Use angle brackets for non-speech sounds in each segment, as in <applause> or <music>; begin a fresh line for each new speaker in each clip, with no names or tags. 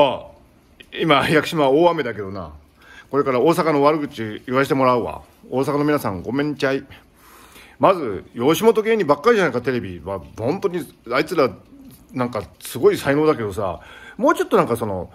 あ今屋久島大雨だけどなこれから大阪の悪口言わせてもらうわ大阪の皆さんごめんちゃいまず吉本芸人ばっかりじゃないかテレビは本当にあいつらなんかすごい才能だけどさもうちょっとなんかその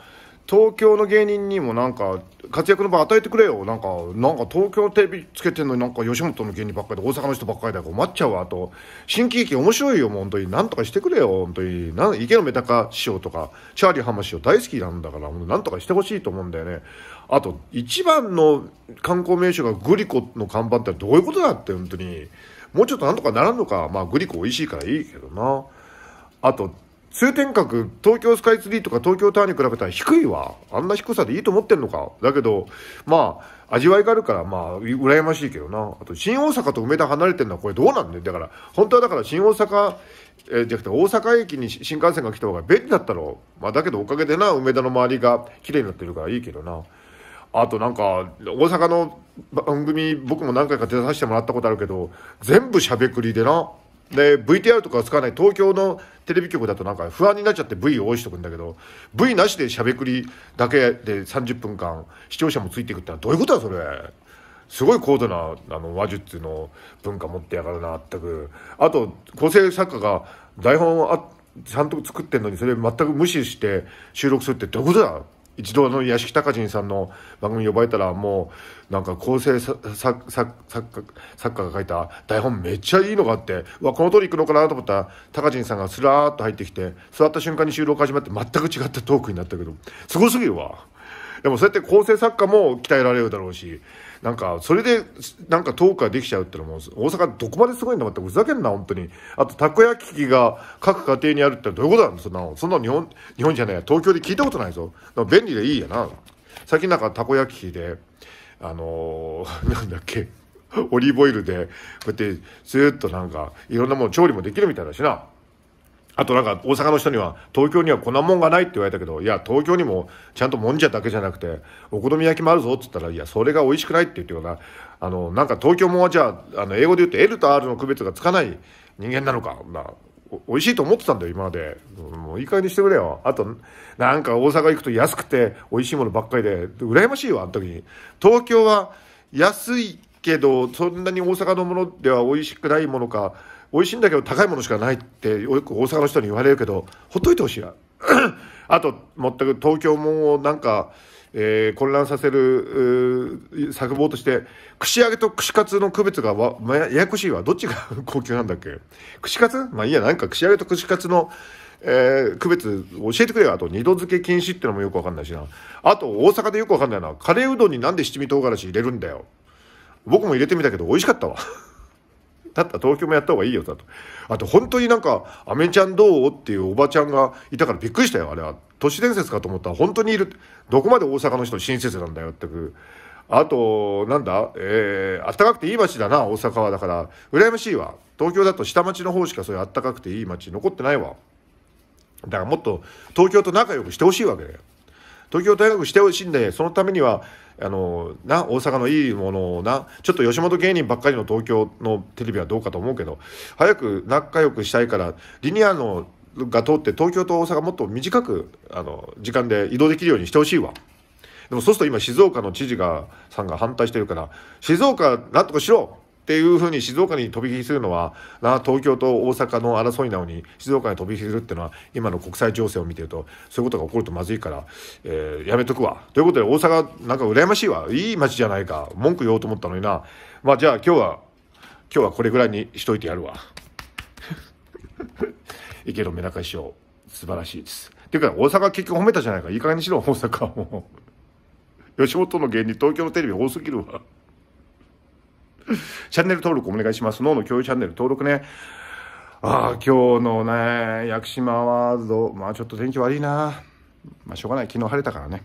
東京の芸人にもなんか活躍の場与えてくれよなんかなんか東京テレビつけてんのになんか吉本の芸人ばっかりで大阪の人ばっかりだ困っちゃうわと新喜劇面白いよもう本当になんとかしてくれよ本当になん池のメタカ師匠とかチャーリー浜師匠大好きなんだからもうなんとかしてほしいと思うんだよねあと一番の観光名所がグリコの看板ってどういうことだって本当にもうちょっとなんとかならんのかまあグリコ美味しいからいいけどなあと通天閣東京スカイツリーとか東京タワーに比べたら低いわあんな低さでいいと思ってんのかだけどまあ味わいがあるからまあ羨ましいけどなあと新大阪と梅田離れてるのはこれどうなんだよだから本当はだから新大阪、えー、じゃなくて大阪駅に新幹線が来た方が便利だったろう、まあ、だけどおかげでな梅田の周りが綺麗になってるからいいけどなあとなんか大阪の番組僕も何回か出させてもらったことあるけど全部しゃべくりでなで VTR とか使わない東京のテレビ局だとなんか不安になっちゃって V を用意しておくんだけど V なしでしゃべくりだけで30分間視聴者もついていくってのはどういうことだそれすごい高度なあの話術の文化持ってやがるな全くあと構成作家が台本あちゃんと作ってんのにそれ全く無視して収録するってどういうことだ一度の屋敷隆人さんの番組呼ばれたらもうなんか構成作家が書いた台本めっちゃいいのがあってわこの通り行くのかなと思ったら隆人さんがスラーっと入ってきて座った瞬間に収録始まって全く違ったトークになったけどすごすぎるわ。でもそうやって構成作家も鍛えられるだろうし、なんか、それで、なんかトークができちゃうってのも、大阪どこまですごいんだって、ふざけんな、本当に。あと、たこ焼き器が各家庭にあるってどういうことなんそんなの。そんなの日本、日本じゃねえ、東京で聞いたことないぞ。便利でいいやな。最近なんかたこ焼き器で、あのー、<laughs> なんだっけ、オリーブオイルで、こうやって、ずっとなんか、いろんなもの調理もできるみたいだしな。あとなんか大阪の人には東京にはこんなもんがないって言われたけどいや東京にもちゃんともんじゃだけじゃなくてお好み焼きもあるぞっつったらいやそれが美味しくないって言ってからあのなんか東京もんはじゃああの英語で言うと L と R の区別がつかない人間なのかな美味しいと思ってたんだよ今まで、もういい加減にしてくれよあとなんか大阪行くと安くて美味しいものばっかりで羨ましいわあの時に東京は安いけどそんなに大阪のものでは美味しくないものか美味しいんだけど高いものしかないってよく大阪の人に言われるけどほっといてほしいな <coughs> あと全く東京もなんか、えー、混乱させる作法として串揚げと串カツの区別がわ、ま、ややこしいわどっちが <laughs> 高級なんだっけ串カツまあいいやなんか串揚げと串カツのえー、区別教えてくれよ。あと、二度漬け禁止ってのもよくわかんないしな。あと、大阪でよくわかんないな。カレーうどんになんで七味唐辛子入れるんだよ。僕も入れてみたけど美味しかったわ <laughs> だったら東京もやった方がいいよだとあと本当になんか「アメちゃんどう?」っていうおばちゃんがいたからびっくりしたよあれは都市伝説かと思ったら本当にいるどこまで大阪の人親切なんだよってくあとなんだえー、あったかくていい街だな大阪はだから羨ましいわ東京だと下町の方しかそういうあったかくていい街残ってないわだからもっと東京と仲良くしてほしいわけだよ東京大学してほしいんで、そのためには、あの、な、大阪のいいものをな、ちょっと吉本芸人ばっかりの東京のテレビはどうかと思うけど、早く仲良くしたいから、リニアのが通って東京と大阪もっと短く、あの、時間で移動できるようにしてほしいわ。でもそうすると今静岡の知事が、さんが反対してるから、静岡なんとかしろっていうふうに静岡に飛び火するのはな東京と大阪の争いなのに静岡に飛び火するっていうのは今の国際情勢を見てるとそういうことが起こるとまずいから、えー、やめとくわということで大阪なんか羨ましいわいい街じゃないか文句言おうと思ったのになまあじゃあ今日は今日はこれぐらいにしといてやるわ <laughs> 池のメダカ師匠素晴らしいですていうか大阪結局褒めたじゃないかいい加減にしろ大阪も <laughs> 吉本の芸人東京のテレビ多すぎるわチャンネル登録お願いします。脳の共有チャンネル登録ね。ああ、今日のね、屋久島は、まあちょっと天気悪いな。まあしょうがない。昨日晴れたからね。